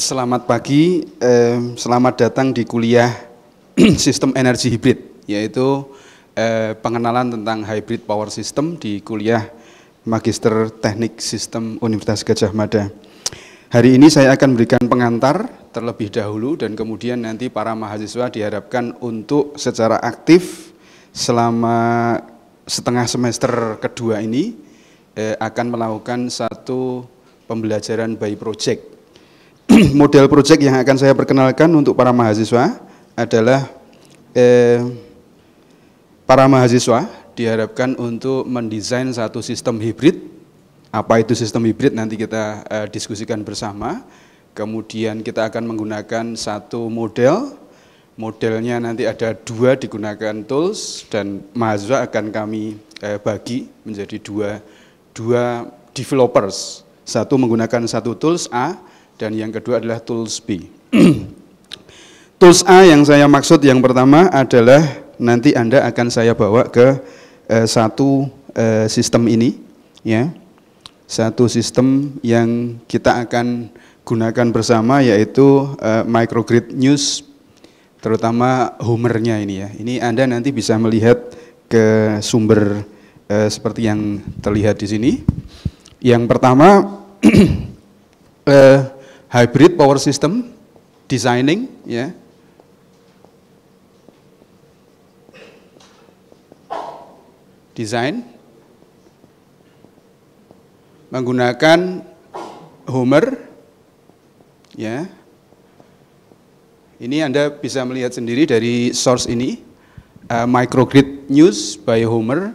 Selamat pagi, eh, selamat datang di kuliah sistem energi hibrid, yaitu eh, pengenalan tentang hybrid power system di kuliah Magister Teknik Sistem Universitas Gajah Mada. Hari ini saya akan berikan pengantar terlebih dahulu dan kemudian nanti para mahasiswa diharapkan untuk secara aktif selama setengah semester kedua ini eh, akan melakukan satu pembelajaran by project model proyek yang akan saya perkenalkan untuk para mahasiswa adalah eh, para mahasiswa diharapkan untuk mendesain satu sistem hibrid. Apa itu sistem hibrid nanti kita eh, diskusikan bersama. Kemudian kita akan menggunakan satu model. Modelnya nanti ada dua digunakan tools dan mahasiswa akan kami eh, bagi menjadi dua dua developers. Satu menggunakan satu tools A, dan yang kedua adalah tools B. tools A yang saya maksud yang pertama adalah nanti Anda akan saya bawa ke eh, satu eh, sistem ini ya. Satu sistem yang kita akan gunakan bersama yaitu eh, microgrid news terutama homernya ini ya. Ini Anda nanti bisa melihat ke sumber eh, seperti yang terlihat di sini. Yang pertama eh, hybrid power system designing ya. Design menggunakan Homer ya. Ini Anda bisa melihat sendiri dari source ini uh, microgrid news by Homer.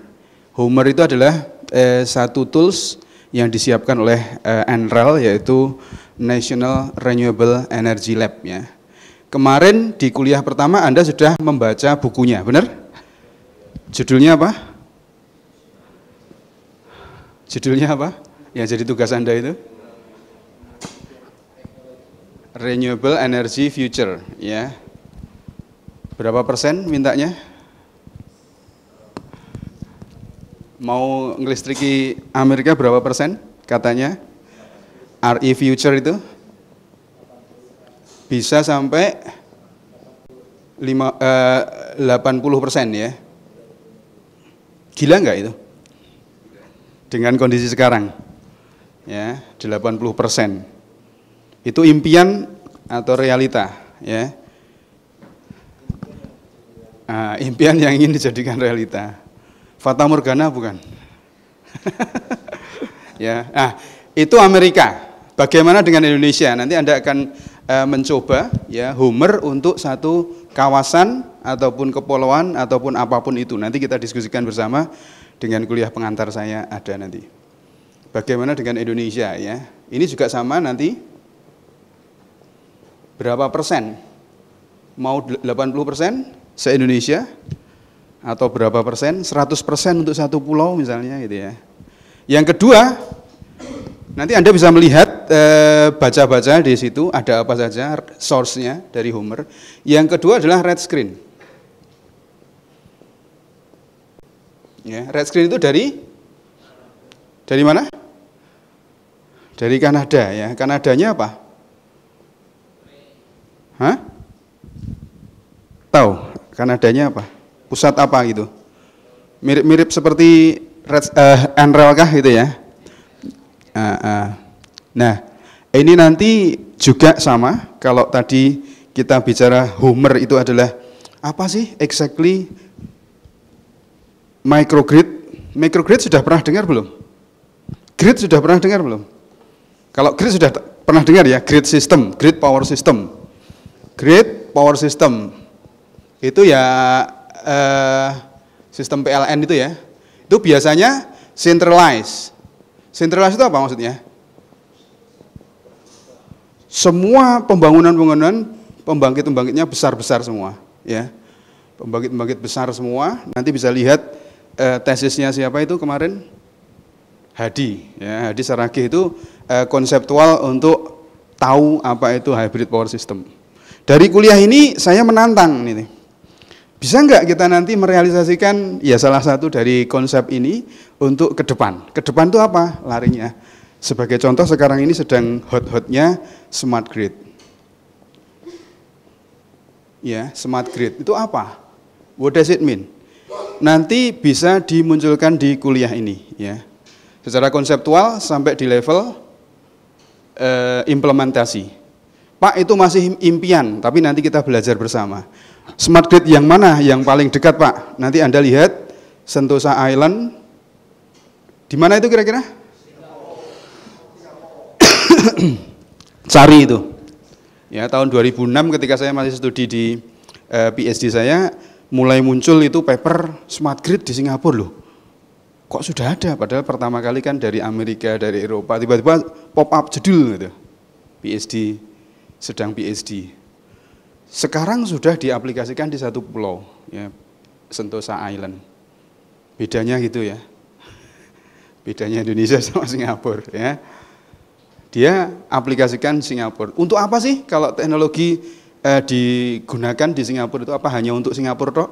Homer itu adalah uh, satu tools yang disiapkan oleh uh, eh, NREL yaitu National Renewable Energy Lab ya. Kemarin di kuliah pertama Anda sudah membaca bukunya, benar? Judulnya apa? Judulnya apa? Ya jadi tugas Anda itu. Renewable Energy Future ya. Berapa persen mintanya? Mau ngelistriki Amerika berapa persen katanya? RE future itu bisa sampai 80 eh, persen ya. Gila nggak itu? Dengan kondisi sekarang, ya 80 persen. Itu impian atau realita, ya. Nah, impian yang ingin dijadikan realita. Fata Morgana bukan? ya, ah itu Amerika. Bagaimana dengan Indonesia? Nanti Anda akan e, mencoba ya Homer untuk satu kawasan ataupun kepulauan ataupun apapun itu. Nanti kita diskusikan bersama dengan kuliah pengantar saya ada nanti. Bagaimana dengan Indonesia ya? Ini juga sama nanti berapa persen? Mau 80 persen se-Indonesia atau berapa persen? 100 persen untuk satu pulau misalnya gitu ya. Yang kedua, Nanti Anda bisa melihat eh, baca-baca di situ ada apa saja source-nya dari Homer. Yang kedua adalah red screen. Ya, red screen itu dari dari mana? Dari Kanada ya. Kanadanya apa? Hah? Tahu Kanadanya apa? Pusat apa gitu? Mirip-mirip seperti red, uh, kah gitu ya? Ah, ah. Nah, ini nanti juga sama kalau tadi kita bicara Homer itu adalah apa sih exactly microgrid? Microgrid sudah pernah dengar belum? Grid sudah pernah dengar belum? Kalau grid sudah pernah dengar ya, grid system, grid power system. Grid power system. Itu ya eh, sistem PLN itu ya. Itu biasanya centralized Sentralitas itu apa maksudnya? Semua pembangunan-pembangunan pembangkit-pembangkitnya besar-besar semua, ya. Pembangkit-pembangkit besar semua. Nanti bisa lihat e, tesisnya siapa itu kemarin? Hadi, ya. Hadi Saragi itu e, konseptual untuk tahu apa itu hybrid power system. Dari kuliah ini saya menantang nih bisa nggak kita nanti merealisasikan ya salah satu dari konsep ini untuk ke depan? Ke depan itu apa larinya? Sebagai contoh sekarang ini sedang hot-hotnya smart grid. Ya, smart grid itu apa? What does it mean? Nanti bisa dimunculkan di kuliah ini ya. Secara konseptual sampai di level uh, implementasi. Pak itu masih impian, tapi nanti kita belajar bersama Smart grid yang mana yang paling dekat Pak? Nanti Anda lihat Sentosa Island. Di mana itu kira-kira? Cari itu. Ya, tahun 2006 ketika saya masih studi di eh, PhD saya, mulai muncul itu paper smart grid di Singapura loh. Kok sudah ada? Padahal pertama kali kan dari Amerika, dari Eropa, tiba-tiba pop up jedul gitu. PhD, sedang PhD sekarang sudah diaplikasikan di satu pulau, ya, Sentosa Island. Bedanya gitu ya. Bedanya Indonesia sama Singapura ya. Dia aplikasikan Singapura. Untuk apa sih kalau teknologi eh, digunakan di Singapura itu apa hanya untuk Singapura toh.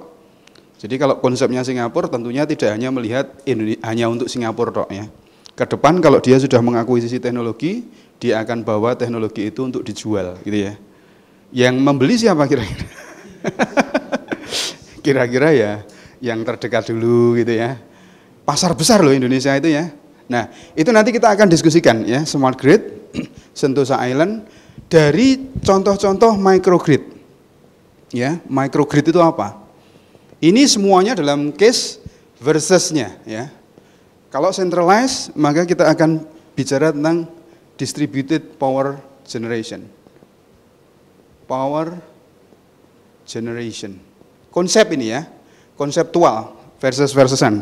Jadi kalau konsepnya Singapura tentunya tidak hanya melihat Indonesia, hanya untuk Singapura toh, ya. Ke kalau dia sudah mengakuisisi teknologi, dia akan bawa teknologi itu untuk dijual gitu ya. Yang membeli siapa kira-kira? kira-kira ya yang terdekat dulu gitu ya. Pasar besar loh Indonesia itu ya. Nah, itu nanti kita akan diskusikan ya smart grid Sentosa Island dari contoh-contoh microgrid. Ya, microgrid itu apa? Ini semuanya dalam case versusnya ya. Kalau centralized maka kita akan bicara tentang distributed power generation power generation. Konsep ini ya, konseptual versus versusan.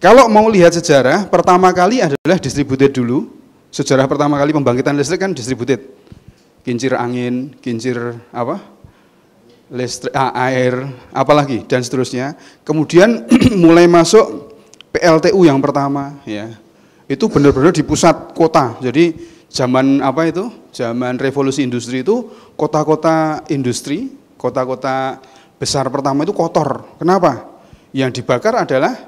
Kalau mau lihat sejarah, pertama kali adalah distributed dulu. Sejarah pertama kali pembangkitan listrik kan distributed. Kincir angin, kincir apa? listrik, air, apalagi dan seterusnya. Kemudian mulai masuk PLTU yang pertama ya. Itu benar-benar di pusat kota. Jadi zaman apa itu? Zaman revolusi industri itu kota-kota industri, kota-kota besar pertama itu kotor. Kenapa? Yang dibakar adalah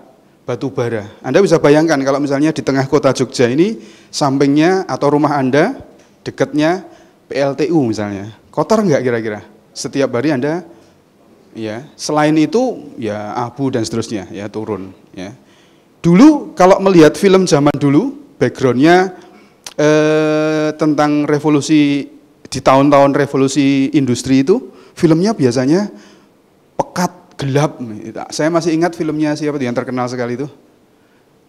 batu bara. Anda bisa bayangkan kalau misalnya di tengah kota Jogja ini sampingnya atau rumah Anda dekatnya PLTU misalnya. Kotor nggak kira-kira? Setiap hari Anda ya, selain itu ya abu dan seterusnya ya turun ya. Dulu kalau melihat film zaman dulu backgroundnya Eh, tentang revolusi di tahun-tahun revolusi industri itu filmnya biasanya pekat gelap. Saya masih ingat filmnya siapa tuh yang terkenal sekali itu?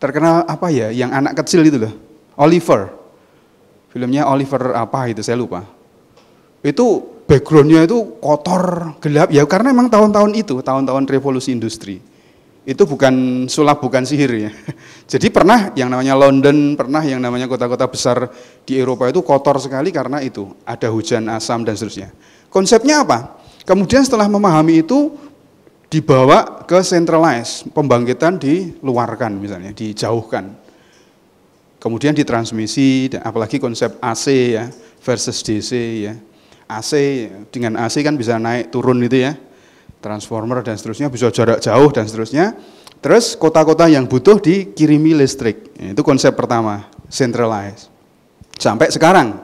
Terkenal apa ya? Yang anak kecil itu loh. Oliver. Filmnya Oliver apa itu saya lupa. Itu backgroundnya itu kotor gelap ya karena emang tahun-tahun itu tahun-tahun revolusi industri itu bukan sulap, bukan sihir ya. Jadi pernah yang namanya London, pernah yang namanya kota-kota besar di Eropa itu kotor sekali karena itu, ada hujan asam dan seterusnya. Konsepnya apa? Kemudian setelah memahami itu dibawa ke centralized, pembangkitan diluarkan misalnya, dijauhkan. Kemudian ditransmisi, apalagi konsep AC ya versus DC ya. AC dengan AC kan bisa naik turun itu ya transformer dan seterusnya, bisa jarak jauh dan seterusnya. Terus kota-kota yang butuh dikirimi listrik. Nah, itu konsep pertama, centralized. Sampai sekarang.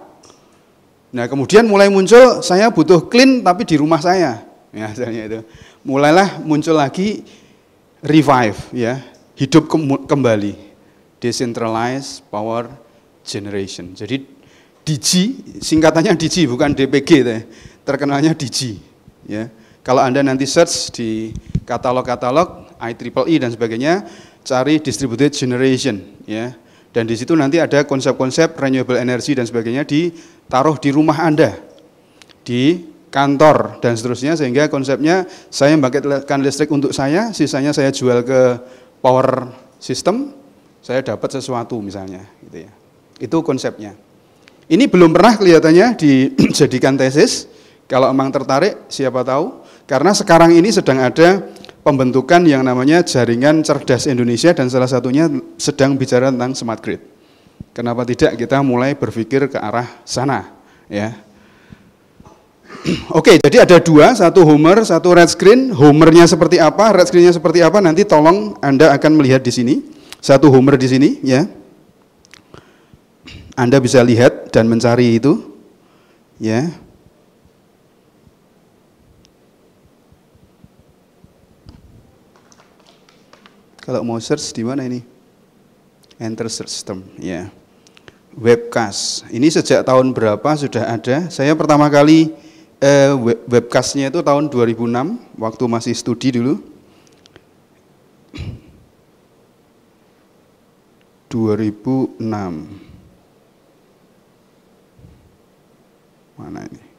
Nah, kemudian mulai muncul saya butuh clean tapi di rumah saya. Ya, misalnya itu. Mulailah muncul lagi revive ya, hidup kembali. Decentralized power generation. Jadi DG, singkatannya DG bukan DPG, terkenalnya DG. Ya. Kalau Anda nanti search di katalog-katalog IEEE e dan sebagainya, cari distributed generation ya. Dan di situ nanti ada konsep-konsep renewable energy dan sebagainya ditaruh di rumah Anda. Di kantor dan seterusnya sehingga konsepnya saya membangkitkan listrik untuk saya, sisanya saya jual ke power system, saya dapat sesuatu misalnya gitu ya. Itu konsepnya. Ini belum pernah kelihatannya dijadikan tesis. Kalau emang tertarik siapa tahu karena sekarang ini sedang ada pembentukan yang namanya jaringan cerdas Indonesia dan salah satunya sedang bicara tentang smart grid. Kenapa tidak kita mulai berpikir ke arah sana, ya. Oke, jadi ada dua, satu homer, satu red screen. Homernya seperti apa, red screennya seperti apa? Nanti tolong Anda akan melihat di sini. Satu homer di sini, ya. Anda bisa lihat dan mencari itu, ya. Kalau mau search di mana ini? Enter search system ya. Yeah. Webcast. Ini sejak tahun berapa sudah ada? Saya pertama kali eh, web webcastnya itu tahun 2006 waktu masih studi dulu. 2006. Mana ini?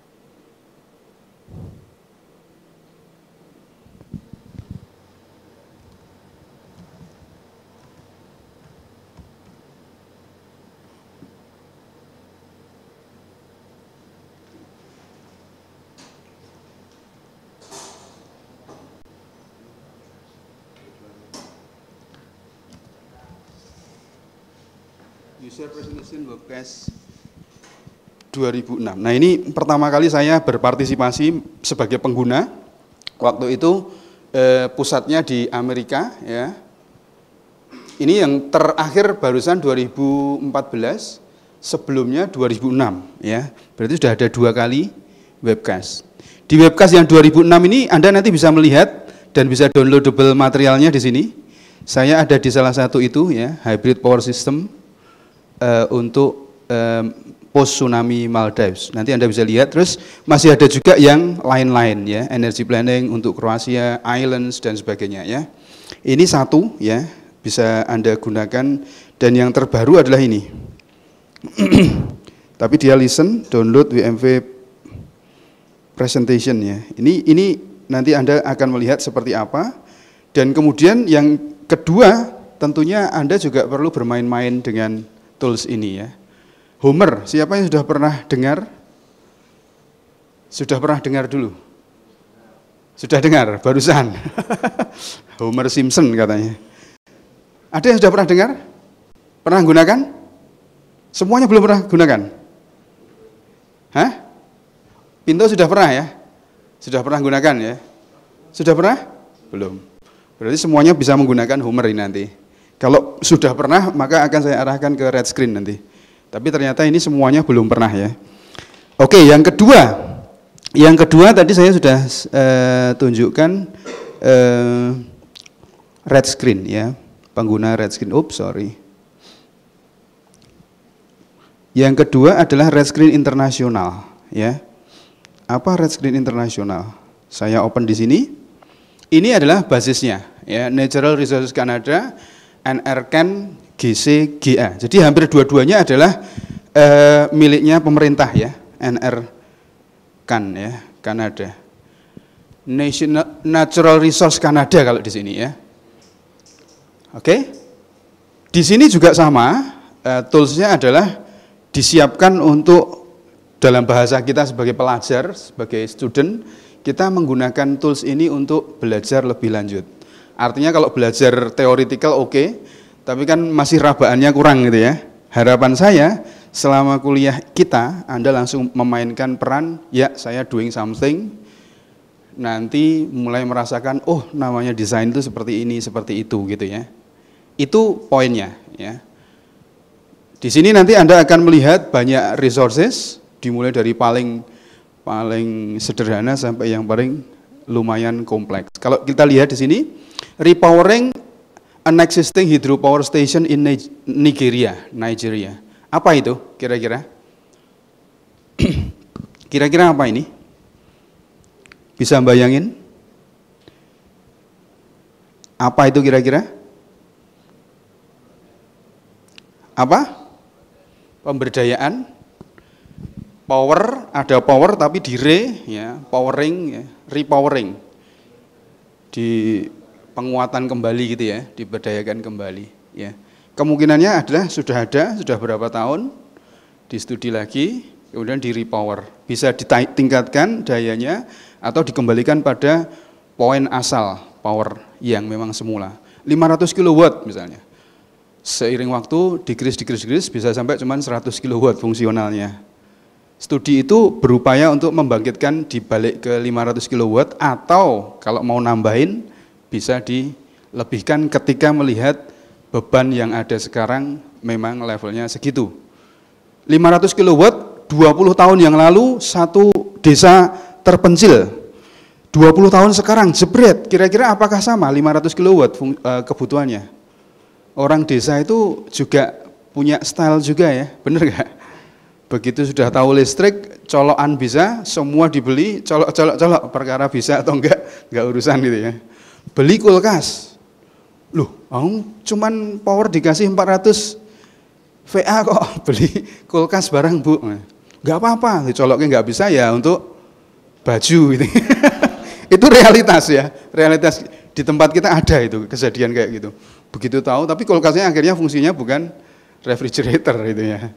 user presentation work 2006. Nah ini pertama kali saya berpartisipasi sebagai pengguna. Waktu itu eh, pusatnya di Amerika ya. Ini yang terakhir barusan 2014, sebelumnya 2006 ya. Berarti sudah ada dua kali webcast. Di webcast yang 2006 ini Anda nanti bisa melihat dan bisa downloadable materialnya di sini. Saya ada di salah satu itu ya, hybrid power system uh, untuk um, post tsunami Maldives. Nanti Anda bisa lihat. Terus masih ada juga yang lain-lain ya, energy planning untuk Kroasia, islands dan sebagainya ya. Ini satu ya, bisa Anda gunakan dan yang terbaru adalah ini. Tapi dia listen, download WMV presentation ya. Ini ini nanti Anda akan melihat seperti apa dan kemudian yang kedua tentunya Anda juga perlu bermain-main dengan tools ini ya. Homer, siapa yang sudah pernah dengar? Sudah pernah dengar dulu? Sudah dengar, barusan. Homer Simpson katanya. Ada yang sudah pernah dengar? Pernah gunakan? Semuanya belum pernah gunakan? Hah? Pintu sudah pernah ya? Sudah pernah gunakan ya? Sudah pernah? Belum. Berarti semuanya bisa menggunakan Homer ini nanti. Kalau sudah pernah, maka akan saya arahkan ke red screen nanti. Tapi ternyata ini semuanya belum pernah ya. Oke, yang kedua, yang kedua tadi saya sudah e, tunjukkan e, red screen ya, pengguna red screen. Oops, sorry. Yang kedua adalah red screen internasional, ya. Apa red screen internasional? Saya open di sini. Ini adalah basisnya, ya. Natural Resources Canada NRKEN, GC, GA. Jadi hampir dua-duanya adalah e, miliknya pemerintah ya, NRKAN ya, Kanada. National Natural Resource Kanada kalau di sini ya. Oke. Di sini juga sama, e, toolsnya adalah disiapkan untuk dalam bahasa kita sebagai pelajar, sebagai student, kita menggunakan tools ini untuk belajar lebih lanjut. Artinya kalau belajar teoritikal oke, okay, tapi kan masih rabaannya kurang gitu ya. Harapan saya selama kuliah kita Anda langsung memainkan peran ya saya doing something nanti mulai merasakan oh namanya desain itu seperti ini seperti itu gitu ya itu poinnya ya di sini nanti Anda akan melihat banyak resources dimulai dari paling paling sederhana sampai yang paling lumayan kompleks kalau kita lihat di sini repowering an existing hydropower station in Nigeria, Nigeria. Apa itu kira-kira? Kira-kira apa ini? Bisa bayangin? Apa itu kira-kira? Apa? Pemberdayaan power ada power tapi di re ya powering ya repowering di penguatan kembali gitu ya, diberdayakan kembali ya. Kemungkinannya adalah sudah ada, sudah berapa tahun di studi lagi, kemudian di repower. Bisa ditingkatkan dayanya atau dikembalikan pada poin asal power yang memang semula. 500 kW misalnya. Seiring waktu dikris dikris dikris bisa sampai cuma 100 kW fungsionalnya. Studi itu berupaya untuk membangkitkan dibalik ke 500 kW atau kalau mau nambahin bisa dilebihkan ketika melihat beban yang ada sekarang memang levelnya segitu. 500 kW 20 tahun yang lalu satu desa terpencil. 20 tahun sekarang jebret, kira-kira apakah sama 500 kW e, kebutuhannya? Orang desa itu juga punya style juga ya, benar gak? Begitu sudah tahu listrik, colokan bisa, semua dibeli, colok-colok-colok, perkara bisa atau enggak, enggak urusan gitu ya beli kulkas. Loh, om, cuman power dikasih 400 VA kok beli kulkas barang bu. Gak apa-apa, dicoloknya gak bisa ya untuk baju gitu. itu realitas ya, realitas di tempat kita ada itu kejadian kayak gitu. Begitu tahu, tapi kulkasnya akhirnya fungsinya bukan refrigerator itu ya.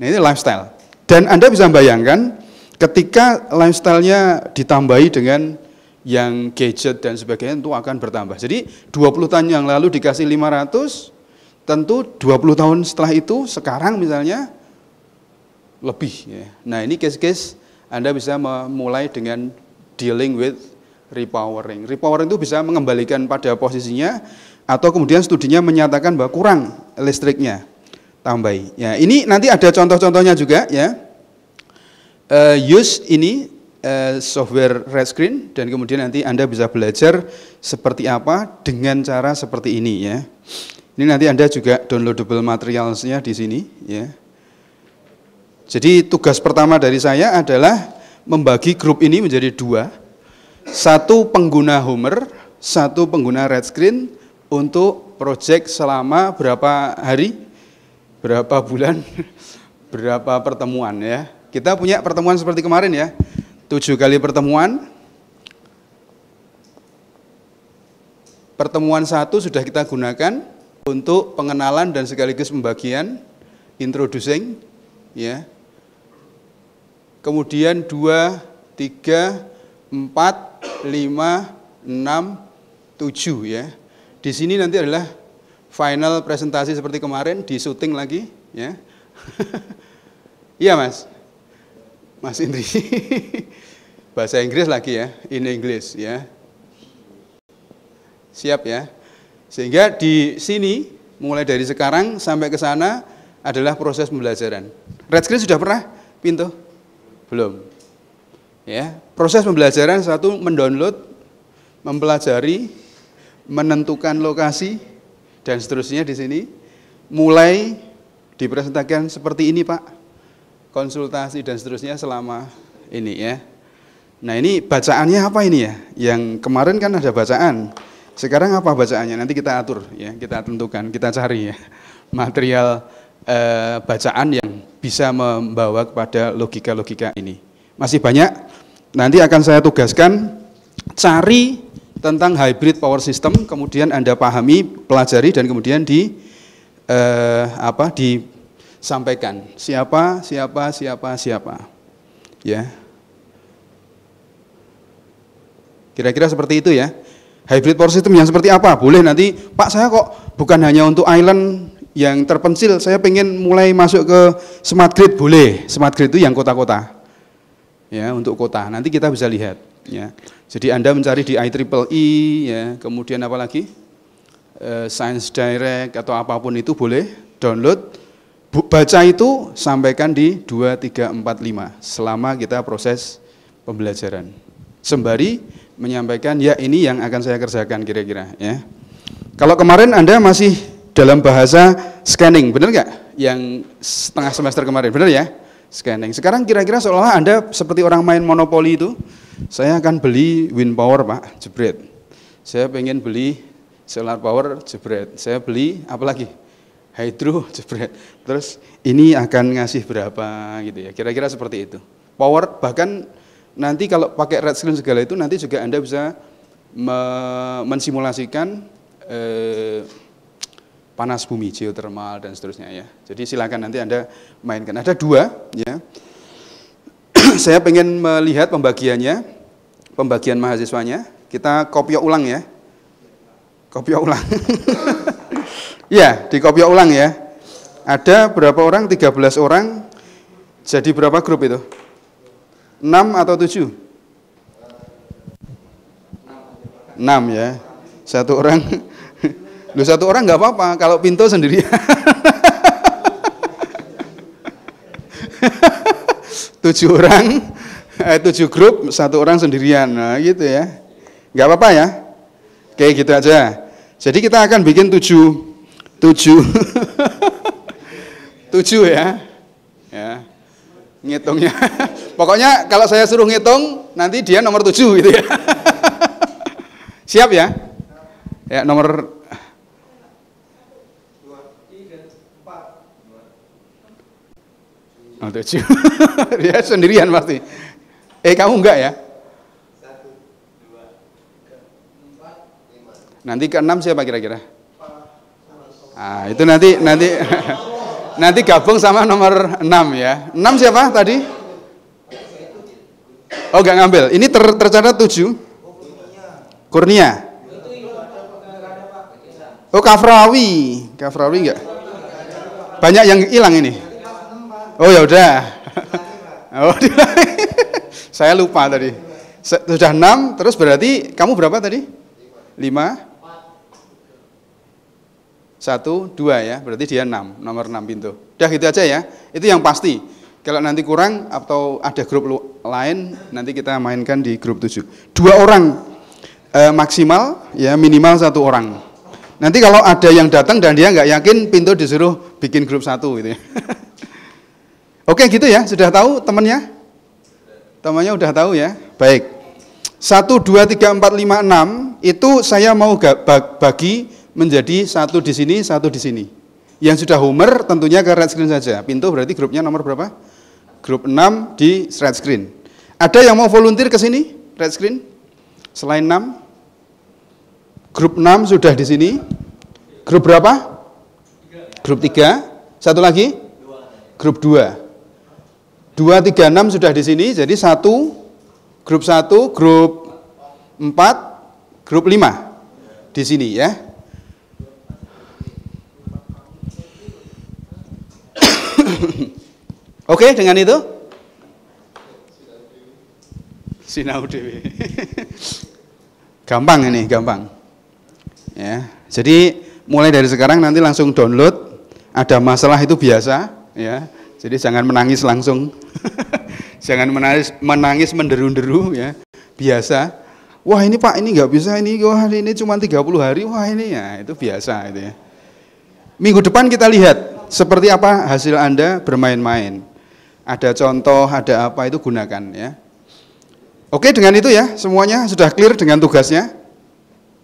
Nah ini lifestyle. Dan Anda bisa bayangkan ketika lifestyle-nya ditambahi dengan yang gadget dan sebagainya itu akan bertambah. Jadi 20 tahun yang lalu dikasih 500, tentu 20 tahun setelah itu sekarang misalnya lebih. Ya. Nah ini case-case Anda bisa memulai dengan dealing with repowering. Repowering itu bisa mengembalikan pada posisinya atau kemudian studinya menyatakan bahwa kurang listriknya tambah. Ya ini nanti ada contoh-contohnya juga ya. Uh, use ini Eh, software Red Screen dan kemudian nanti Anda bisa belajar seperti apa dengan cara seperti ini ya. Ini nanti Anda juga downloadable materialsnya di sini ya. Jadi tugas pertama dari saya adalah membagi grup ini menjadi dua. Satu pengguna Homer, satu pengguna Red Screen untuk project selama berapa hari, berapa bulan, berapa pertemuan ya. Kita punya pertemuan seperti kemarin ya tujuh kali pertemuan. Pertemuan satu sudah kita gunakan untuk pengenalan dan sekaligus pembagian introducing, ya. Kemudian dua, tiga, empat, lima, enam, tujuh, ya. Di sini nanti adalah final presentasi seperti kemarin di syuting lagi, ya. iya mas. Mas Indri. Bahasa Inggris lagi ya, in English ya. Siap ya. Sehingga di sini mulai dari sekarang sampai ke sana adalah proses pembelajaran. Red screen sudah pernah pintu? Belum. Ya, proses pembelajaran satu mendownload, mempelajari, menentukan lokasi dan seterusnya di sini mulai dipresentasikan seperti ini, Pak konsultasi dan seterusnya selama ini ya. Nah ini bacaannya apa ini ya? Yang kemarin kan ada bacaan. Sekarang apa bacaannya? Nanti kita atur ya, kita tentukan, kita cari ya material eh, bacaan yang bisa membawa kepada logika-logika ini. Masih banyak. Nanti akan saya tugaskan cari tentang hybrid power system, kemudian anda pahami, pelajari dan kemudian di eh, apa di sampaikan siapa, siapa, siapa, siapa. Ya. Kira-kira seperti itu ya. Hybrid power system yang seperti apa? Boleh nanti, Pak saya kok bukan hanya untuk island yang terpencil, saya pengen mulai masuk ke smart grid, boleh. Smart grid itu yang kota-kota. Ya, untuk kota. Nanti kita bisa lihat, ya. Jadi Anda mencari di IEEE, e, ya, kemudian apa lagi? Eh, Science Direct atau apapun itu boleh download baca itu sampaikan di 2, 3, 4, 5 selama kita proses pembelajaran. Sembari menyampaikan ya ini yang akan saya kerjakan kira-kira ya. Kalau kemarin Anda masih dalam bahasa scanning, benar nggak? Yang setengah semester kemarin, benar ya? Scanning. Sekarang kira-kira seolah Anda seperti orang main monopoli itu, saya akan beli wind power Pak, jebret. Saya pengen beli solar power, jebret. Saya beli apa lagi? hydro jebret. Terus ini akan ngasih berapa gitu ya. Kira-kira seperti itu. Power bahkan nanti kalau pakai red screen segala itu nanti juga Anda bisa me mensimulasikan eh, panas bumi geothermal dan seterusnya ya. Jadi silakan nanti Anda mainkan. Ada dua ya. Saya pengen melihat pembagiannya, pembagian mahasiswanya. Kita kopi ulang ya. Kopi ulang. Ya, di kopi ulang ya. Ada berapa orang? 13 orang. Jadi berapa grup itu? 6 atau 7? 6 ya. Satu orang. Lu satu orang nggak apa-apa kalau pintu sendirian. tujuh orang, eh, tujuh grup, satu orang sendirian, nah, gitu ya. Nggak apa-apa ya. Oke, gitu aja. Jadi kita akan bikin tujuh Tujuh. Tujuh ya. Ya. Ngitungnya. Pokoknya kalau saya suruh ngitung, nanti dia nomor tujuh gitu ya. Siap ya? Ya, nomor Oh, tujuh. Dia sendirian pasti. Eh, kamu enggak ya? Nanti ke enam siapa kira-kira? Nah, itu nanti nanti nanti gabung sama nomor 6 ya. 6 siapa tadi? Oh, enggak ngambil. Ini ter, tercatat 7. Kurnia. Oh, Kafrawi. Kafrawi enggak? Banyak yang hilang ini. Oh, ya udah. Oh, saya lupa tadi. Sudah 6, terus berarti kamu berapa tadi? 5. 5 satu, dua ya, berarti dia enam, nomor enam pintu. Udah gitu aja ya, itu yang pasti. Kalau nanti kurang atau ada grup lain, nanti kita mainkan di grup tujuh. Dua orang e, maksimal, ya minimal satu orang. Nanti kalau ada yang datang dan dia nggak yakin, pintu disuruh bikin grup satu gitu ya. Oke gitu ya, sudah tahu temennya? Temannya udah tahu ya? Baik. satu dua tiga empat lima enam itu saya mau bagi menjadi satu di sini, satu di sini. Yang sudah Homer tentunya ke red screen saja. Pintu berarti grupnya nomor berapa? Grup 6 di red screen. Ada yang mau volunteer ke sini? Red screen? Selain 6? Grup 6 sudah di sini. Grup berapa? Grup 3. Satu lagi? Grup 2. 2, 3, 6 sudah di sini, jadi 1, grup 1, grup 4, grup 5 di sini ya. Oke, okay, dengan itu sinau dewi. gampang ini, gampang. Ya. Jadi mulai dari sekarang nanti langsung download. Ada masalah itu biasa, ya. Jadi jangan menangis langsung. jangan menangis menangis menderu-deru ya. Biasa. Wah, ini Pak, ini nggak bisa ini. Wah, ini cuma 30 hari. Wah, ini ya, itu biasa itu ya. Minggu depan kita lihat seperti apa hasil Anda bermain-main. Ada contoh, ada apa itu gunakan ya. Oke, dengan itu ya semuanya sudah clear dengan tugasnya.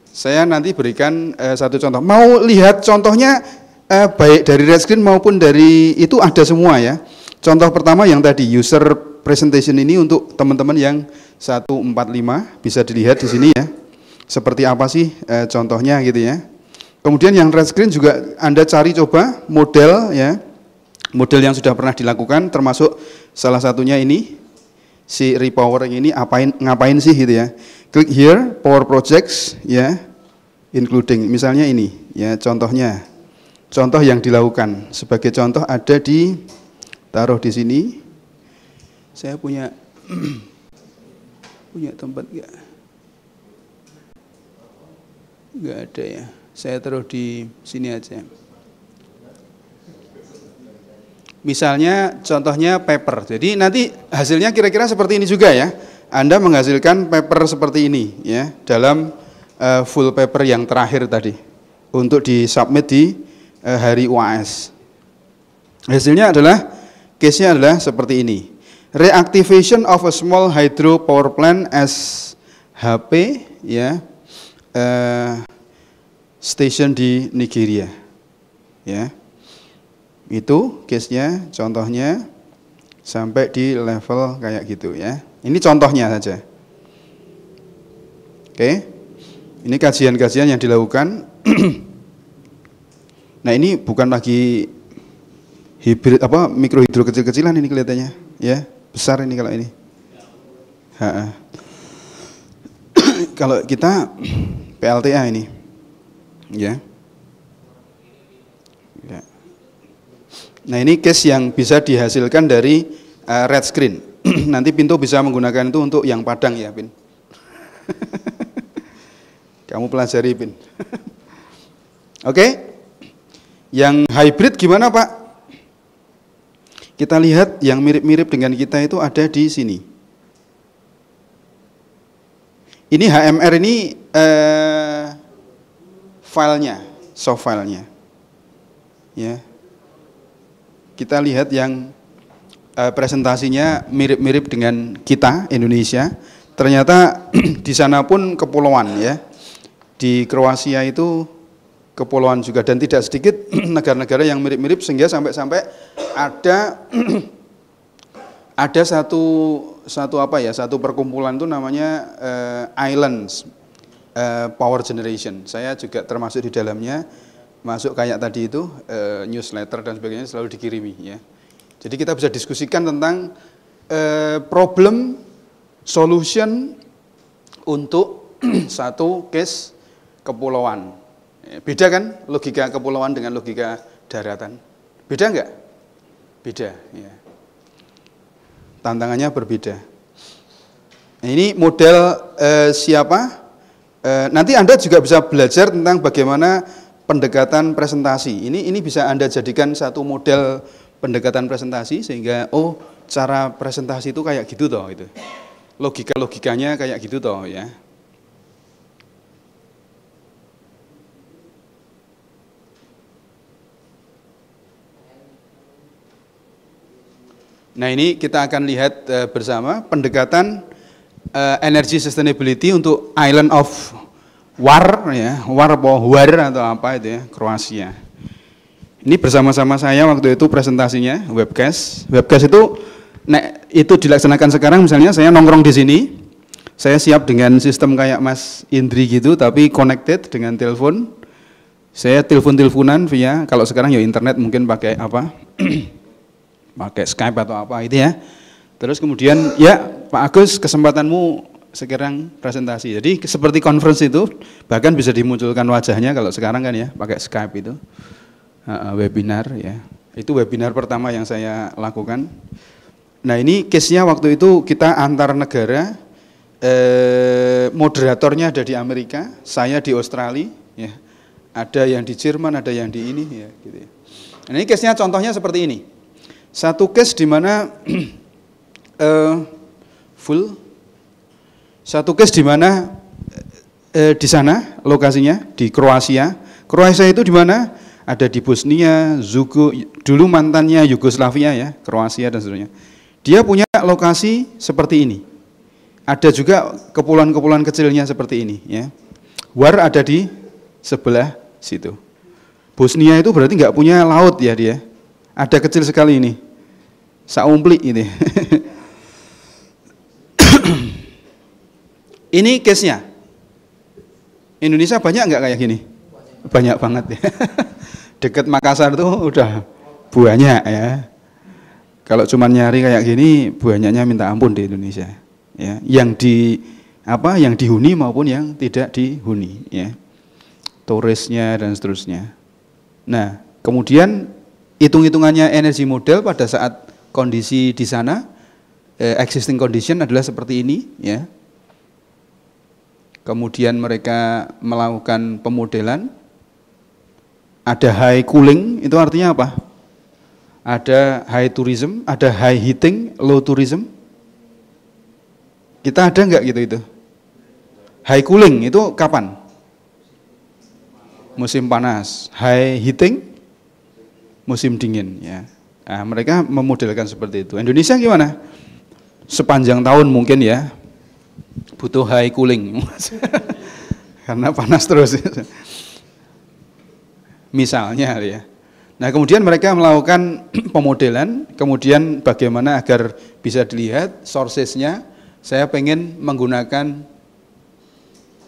Saya nanti berikan eh, satu contoh. Mau lihat contohnya eh, baik dari red screen maupun dari itu ada semua ya. Contoh pertama yang tadi user presentation ini untuk teman-teman yang 145 bisa dilihat di sini ya. Seperti apa sih eh, contohnya gitu ya. Kemudian yang red screen juga Anda cari coba model ya. Model yang sudah pernah dilakukan termasuk salah satunya ini si repowering ini apain ngapain sih gitu ya. Klik here power projects ya including misalnya ini ya contohnya. Contoh yang dilakukan sebagai contoh ada di taruh di sini. Saya punya punya tempat enggak? Enggak ada ya saya terus di sini aja. Misalnya contohnya paper. Jadi nanti hasilnya kira-kira seperti ini juga ya. Anda menghasilkan paper seperti ini ya dalam uh, full paper yang terakhir tadi untuk di submit di uh, eh, hari UAS. Hasilnya adalah case-nya adalah seperti ini. Reactivation of a small hydro power plant as HP ya. Uh, station di Nigeria. Ya. Itu case-nya, contohnya sampai di level kayak gitu ya. Ini contohnya saja. Oke. Ini kajian-kajian yang dilakukan. nah, ini bukan lagi hibrid apa mikrohidro kecil-kecilan ini kelihatannya, ya. Besar ini kalau ini. Ha -ha. kalau kita PLTA ini Ya. ya. Nah ini case yang bisa dihasilkan dari uh, red screen. Nanti pintu bisa menggunakan itu untuk yang padang ya, Pin. Kamu pelajari, Pin. Oke. Okay? Yang hybrid gimana, Pak? Kita lihat yang mirip-mirip dengan kita itu ada di sini. Ini HMR ini eh, filenya, soft filenya. Ya. Kita lihat yang uh, presentasinya mirip-mirip dengan kita Indonesia. Ternyata di sana pun kepulauan ya. Di Kroasia itu kepulauan juga dan tidak sedikit negara-negara yang mirip-mirip sehingga sampai-sampai ada ada satu satu apa ya satu perkumpulan itu namanya uh, islands Eh, power generation. Saya juga termasuk di dalamnya masuk kayak tadi itu uh, newsletter dan sebagainya selalu dikirimi ya. Jadi kita bisa diskusikan tentang uh, problem solution untuk satu case kepulauan. Ya, beda kan logika kepulauan dengan logika daratan? Beda nggak? Beda. Ya. Tantangannya berbeda. Nah, ini model eh, siapa? Eh, nanti Anda juga bisa belajar tentang bagaimana pendekatan presentasi. Ini ini bisa Anda jadikan satu model pendekatan presentasi sehingga oh cara presentasi itu kayak gitu toh itu. Logika-logikanya kayak gitu toh ya. Nah ini kita akan lihat eh, bersama pendekatan uh, energy sustainability untuk Island of War ya, War War atau apa itu ya, Kroasia. Ini bersama-sama saya waktu itu presentasinya webcast. Webcast itu nek itu dilaksanakan sekarang misalnya saya nongkrong di sini. Saya siap dengan sistem kayak Mas Indri gitu tapi connected dengan telepon. Saya telepon-teleponan via kalau sekarang ya internet mungkin pakai apa? pakai Skype atau apa itu ya. Terus kemudian ya Pak Agus kesempatanmu sekarang presentasi. Jadi seperti conference itu bahkan bisa dimunculkan wajahnya kalau sekarang kan ya pakai Skype itu webinar ya. Itu webinar pertama yang saya lakukan. Nah ini case-nya waktu itu kita antar negara, eh, moderatornya ada di Amerika, saya di Australia, ya. ada yang di Jerman, ada yang di ini. Ya, gitu ya. Nah ini case-nya contohnya seperti ini. Satu case di mana eh, full. Satu case di mana eh, eh, di sana lokasinya di Kroasia. Kroasia itu di mana? Ada di Bosnia, Zugo, dulu mantannya Yugoslavia ya, Kroasia dan seterusnya. Dia punya lokasi seperti ini. Ada juga kepulauan-kepulauan kecilnya seperti ini ya. War ada di sebelah situ. Bosnia itu berarti nggak punya laut ya dia. Ada kecil sekali ini. Saumplik ini. Ini case-nya. Indonesia banyak nggak kayak gini? Banyak banget ya. Dekat Makassar tuh udah banyak ya. Kalau cuma nyari kayak gini, banyaknya minta ampun di Indonesia. Ya, yang di apa yang dihuni maupun yang tidak dihuni ya turisnya dan seterusnya nah kemudian hitung-hitungannya energi model pada saat kondisi di sana eh, existing condition adalah seperti ini ya kemudian mereka melakukan pemodelan, ada high cooling, itu artinya apa? Ada high tourism, ada high heating, low tourism. Kita ada nggak gitu itu? High cooling itu kapan? Musim panas. High heating musim dingin ya. Nah, mereka memodelkan seperti itu. Indonesia gimana? Sepanjang tahun mungkin ya, butuh high cooling. Karena panas terus. Misalnya ya. Nah, kemudian mereka melakukan pemodelan, kemudian bagaimana agar bisa dilihat sourcesnya. Saya pengen menggunakan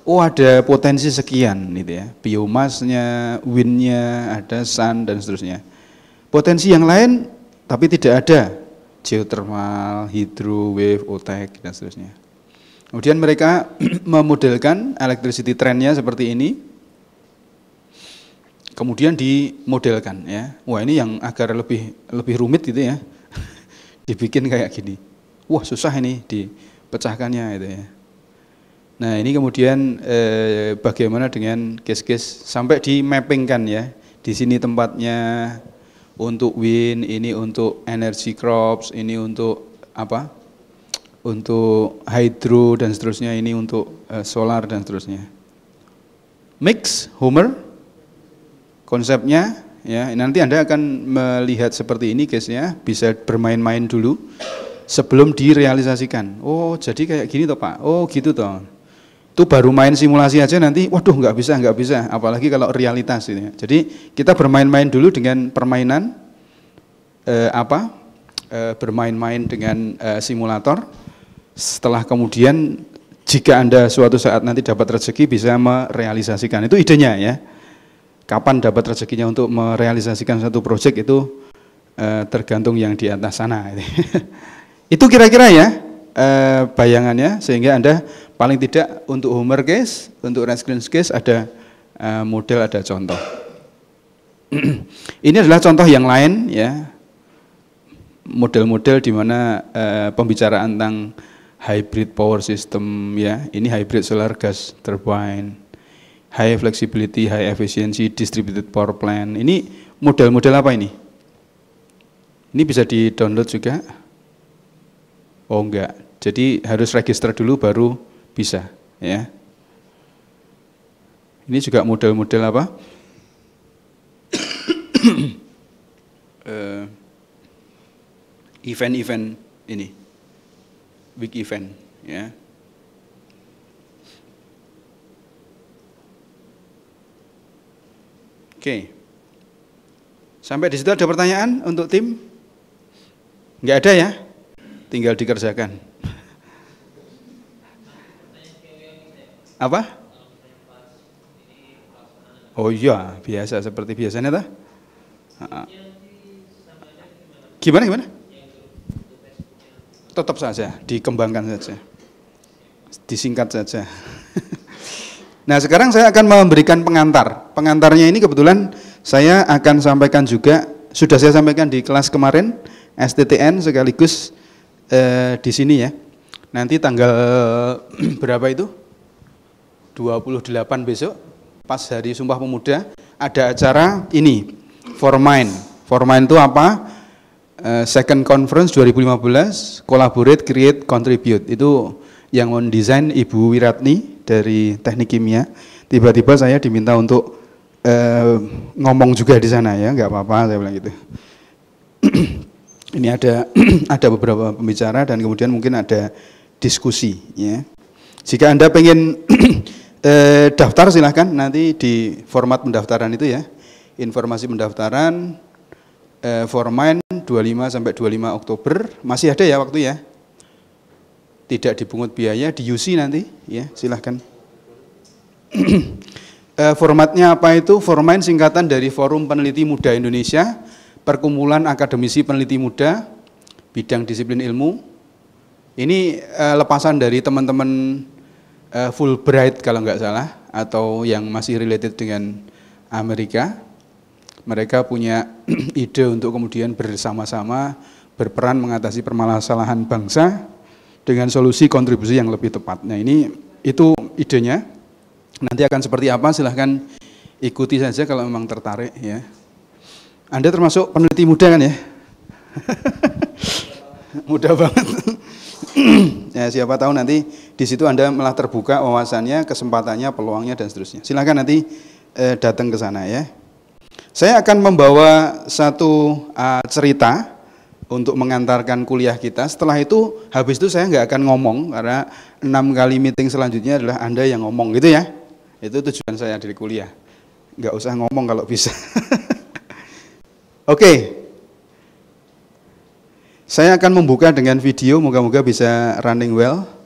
oh ada potensi sekian gitu ya. Biomasnya, windnya, ada sun dan seterusnya. Potensi yang lain tapi tidak ada geothermal, hidro, wave, otek dan seterusnya. Kemudian mereka memodelkan electricity trendnya seperti ini. Kemudian dimodelkan ya. Wah ini yang agar lebih lebih rumit gitu ya. Dibikin kayak gini. Wah susah ini dipecahkannya itu ya. Nah ini kemudian eh, bagaimana dengan case-case sampai di mapping kan ya. Di sini tempatnya untuk wind, ini untuk energy crops, ini untuk apa untuk hydro dan seterusnya ini untuk uh, solar dan seterusnya. Mix Homer konsepnya ya nanti Anda akan melihat seperti ini guys ya. bisa bermain-main dulu sebelum direalisasikan. Oh, jadi kayak gini toh Pak. Oh, gitu toh. Itu baru main simulasi aja nanti waduh nggak bisa nggak bisa apalagi kalau realitas ini. Gitu ya. Jadi kita bermain-main dulu dengan permainan eh, apa? Eh, bermain-main dengan eh, simulator setelah kemudian jika Anda suatu saat nanti dapat rezeki bisa merealisasikan. Itu idenya ya. Kapan dapat rezekinya untuk merealisasikan satu proyek itu eh, tergantung yang di atas sana. Gitu. itu kira-kira ya eh, bayangannya sehingga Anda paling tidak untuk Homer case, untuk Rice Green case ada eh, model, ada contoh. Ini adalah contoh yang lain ya. Model-model di mana eh, pembicaraan tentang hybrid power system ya. Ini hybrid solar gas turbine. High flexibility, high efficiency, distributed power plant. Ini model-model apa ini? Ini bisa di-download juga? Oh enggak. Jadi harus register dulu baru bisa ya. Ini juga model-model apa? Eh, event-event event -event ini big event ya. Oke. Sampai di situ ada pertanyaan untuk tim? Enggak ada ya? Tinggal dikerjakan. Apa? Oh iya, biasa seperti biasanya dah. Gimana gimana? tetap saja dikembangkan saja. Disingkat saja. nah, sekarang saya akan memberikan pengantar. Pengantarnya ini kebetulan saya akan sampaikan juga sudah saya sampaikan di kelas kemarin STTN sekaligus eh, di sini ya. Nanti tanggal berapa itu? 28 besok pas hari Sumpah Pemuda ada acara ini for for mine itu apa? Eh, second conference 2015 collaborate create contribute itu yang mendesain Ibu Wiratni dari Teknik Kimia tiba-tiba saya diminta untuk uh, ngomong juga di sana ya nggak apa-apa saya bilang gitu ini ada ada beberapa pembicara dan kemudian mungkin ada diskusi ya jika anda pengen eh, daftar silahkan nanti di format pendaftaran itu ya informasi pendaftaran eh, formain 25 sampai 25 Oktober masih ada ya waktu ya. Tidak dipungut biaya di UC nanti ya, silahkan. Eh, formatnya apa itu? Formain singkatan dari Forum Peneliti Muda Indonesia, Perkumpulan Akademisi Peneliti Muda, Bidang Disiplin Ilmu. Ini eh, lepasan dari teman-teman eh, Fulbright kalau nggak salah atau yang masih related dengan Amerika mereka punya ide untuk kemudian bersama-sama berperan mengatasi permasalahan bangsa dengan solusi kontribusi yang lebih tepat. Nah ini itu idenya. Nanti akan seperti apa silahkan ikuti saja kalau memang tertarik ya. Anda termasuk peneliti muda kan ya? muda banget. ya, siapa tahu nanti di situ Anda malah terbuka wawasannya, kesempatannya, peluangnya dan seterusnya. Silahkan nanti eh, datang ke sana ya. Saya akan membawa satu uh, cerita untuk mengantarkan kuliah kita. Setelah itu, habis itu saya nggak akan ngomong karena enam kali meeting selanjutnya adalah Anda yang ngomong gitu ya. Itu tujuan saya dari kuliah. Nggak usah ngomong kalau bisa. Oke, okay. saya akan membuka dengan video, moga-moga bisa running well.